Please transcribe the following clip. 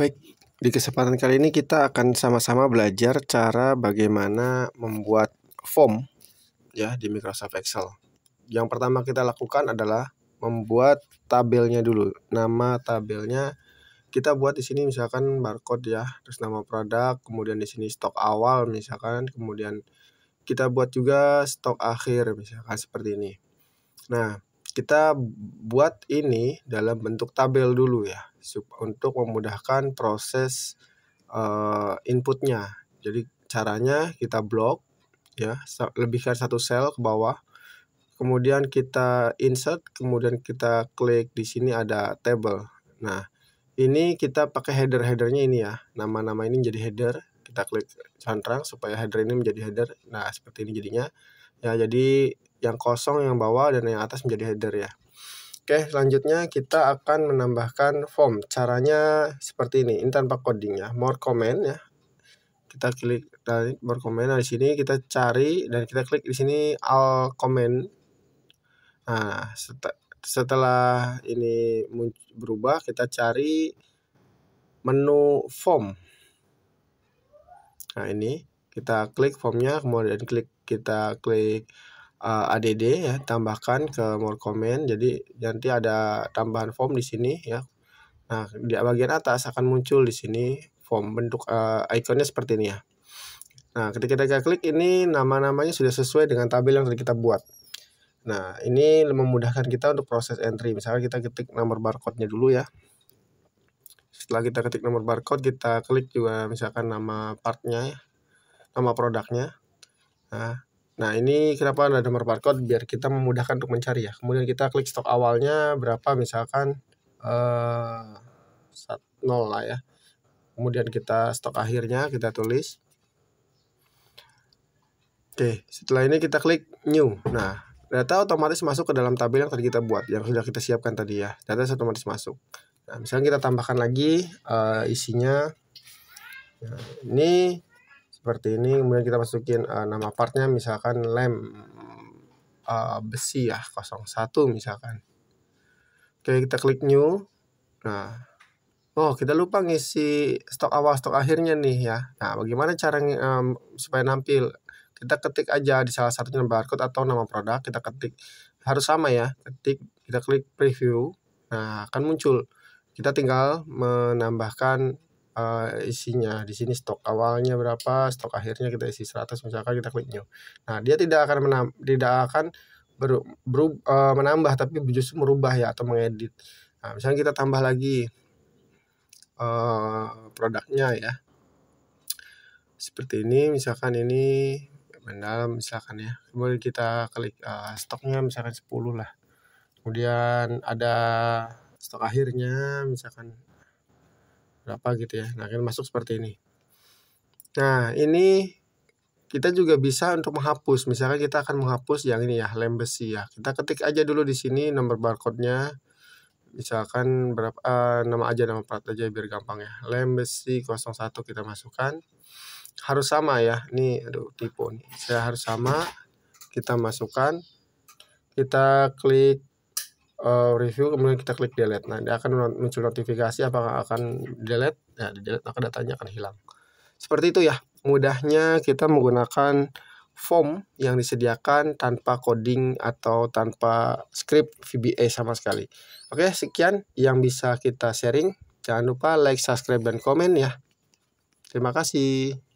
Baik, di kesempatan kali ini kita akan sama-sama belajar cara bagaimana membuat form ya di Microsoft Excel. Yang pertama kita lakukan adalah membuat tabelnya dulu. Nama tabelnya kita buat di sini misalkan barcode ya, terus nama produk, kemudian di sini stok awal misalkan, kemudian kita buat juga stok akhir misalkan seperti ini. Nah, kita buat ini dalam bentuk tabel dulu ya untuk memudahkan proses uh, inputnya. Jadi caranya kita blok ya lebihkan satu sel ke bawah. Kemudian kita insert, kemudian kita klik di sini ada table. Nah, ini kita pakai header-headernya ini ya. Nama-nama ini jadi header. Kita klik cantrang supaya header ini menjadi header. Nah, seperti ini jadinya. Ya, jadi yang kosong yang bawah dan yang atas menjadi header ya. Oke, selanjutnya kita akan menambahkan form. Caranya seperti ini, ini tanpa coding ya. More comment ya. Kita klik dari more comment. Nah, di sini kita cari dan kita klik di sini all comment. Nah, setelah ini berubah, kita cari menu form. Nah, ini kita klik formnya, kemudian klik kita klik uh, eh, ADD ya tambahkan ke more comment jadi nanti ada tambahan form di sini ya nah di bagian atas akan muncul di sini form bentuk uh, ikonnya seperti ini ya nah ketika kita klik ini nama-namanya sudah sesuai dengan tabel yang sudah kita buat nah ini memudahkan kita untuk proses entry misalnya kita ketik nomor barcode-nya dulu ya setelah kita ketik nomor barcode kita klik juga misalkan nama partnya ya, nama produknya nah Nah, ini kenapa ada nomor barcode biar kita memudahkan untuk mencari ya. Kemudian kita klik stok awalnya berapa misalkan eh 0 lah ya. Kemudian kita stok akhirnya kita tulis. Oke, setelah ini kita klik new. Nah, data otomatis masuk ke dalam tabel yang tadi kita buat, yang sudah kita siapkan tadi ya. Data otomatis masuk. Nah, misalnya kita tambahkan lagi uh, isinya. Nah, ini seperti ini kemudian kita masukin uh, nama partnya misalkan lem uh, besi ya 01 misalkan oke kita klik new nah oh kita lupa ngisi stok awal stok akhirnya nih ya nah bagaimana cara um, supaya nampil kita ketik aja di salah satunya barcode atau nama produk kita ketik harus sama ya ketik kita klik preview nah akan muncul kita tinggal menambahkan uh, isinya. Di sini stok awalnya berapa, stok akhirnya kita isi 100 misalkan kita klik new. Nah, dia tidak akan menam tidak akan ber, ber, uh, eh, menambah tapi justru merubah ya atau mengedit. Nah, misalnya kita tambah lagi uh, produknya ya. Seperti ini misalkan ini mendalam misalkan ya. Kemudian kita klik uh, stoknya misalkan 10 lah. Kemudian ada stok akhirnya misalkan berapa gitu ya. Nah, akhirnya masuk seperti ini. Nah, ini kita juga bisa untuk menghapus. Misalkan kita akan menghapus yang ini ya, lem besi ya. Kita ketik aja dulu di sini nomor barcode-nya. Misalkan berapa uh, nama aja nama plat aja biar gampang ya. Lem besi 01 kita masukkan. Harus sama ya. Nih, aduh tipu nih. Saya harus sama. Kita masukkan. Kita klik uh, review kemudian kita klik delete nah dia akan muncul notifikasi apakah akan delete nah di delete maka datanya akan hilang seperti itu ya mudahnya kita menggunakan form yang disediakan tanpa coding atau tanpa script VBA sama sekali oke sekian yang bisa kita sharing jangan lupa like subscribe dan komen ya terima kasih